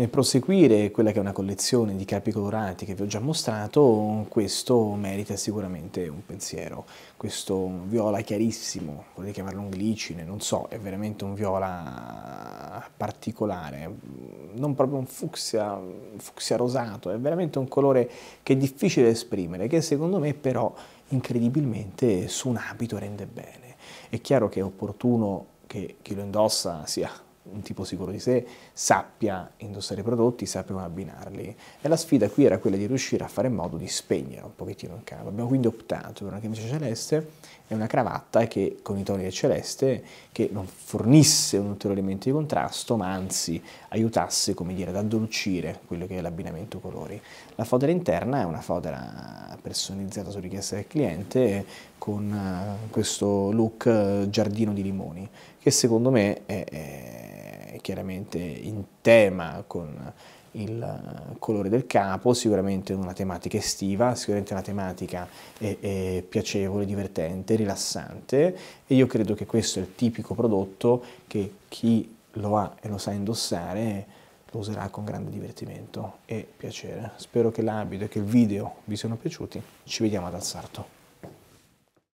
Nel proseguire quella che è una collezione di capi colorati che vi ho già mostrato, questo merita sicuramente un pensiero. Questo viola chiarissimo, potete chiamarlo un glicine, non so, è veramente un viola particolare, non proprio un fucsia, fucsia rosato, è veramente un colore che è difficile da esprimere, che secondo me però incredibilmente su un abito rende bene. È chiaro che è opportuno che chi lo indossa sia un tipo sicuro di sé, sappia indossare i prodotti, sappia come abbinarli. E la sfida qui era quella di riuscire a fare in modo di spegnere un pochettino il cavo. Abbiamo quindi optato per una camicia celeste e una cravatta che, con i toni del celeste che non fornisse un ulteriore elemento di contrasto, ma anzi aiutasse, come dire, ad addolcire quello che è l'abbinamento colori. La fodera interna è una fodera personalizzata su richiesta del cliente con eh, questo look eh, giardino di limoni, che secondo me è, è chiaramente in tema con il colore del capo, sicuramente una tematica estiva, sicuramente una tematica è, è piacevole, divertente, rilassante e io credo che questo è il tipico prodotto che chi lo ha e lo sa indossare lo userà con grande divertimento e piacere. Spero che l'abito e che il video vi siano piaciuti, ci vediamo ad Alzarto.